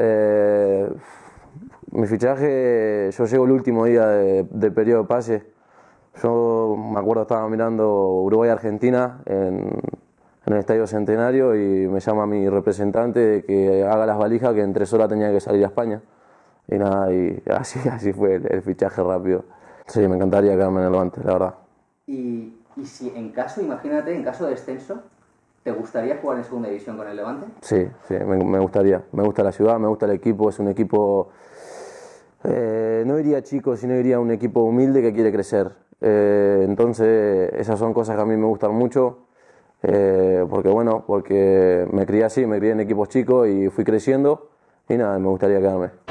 Eh, mi fichaje, yo llego el último día de, periodo de pase. Yo me acuerdo estaba mirando Uruguay-Argentina en, el Estadio Centenario y me llama mi representante que haga las valijas que en tres horas tenía que salir a España. Y nada, y así, así fue el, fichaje rápido. Sí, me encantaría quedarme en el Levante, la verdad. Y, y si en caso, imagínate, en caso de descenso, ¿Te gustaría jugar en segunda división con el Levante? Sí, sí, me, gustaría. Me gusta la ciudad, me gusta el equipo, es un equipo. Eh, no iría chico, sino iría un equipo humilde que quiere crecer. Eh, entonces, esas son cosas que a mí me gustan mucho. Eh, porque bueno, porque me crié así, me crié en equipos chicos y fui creciendo y nada, me gustaría quedarme.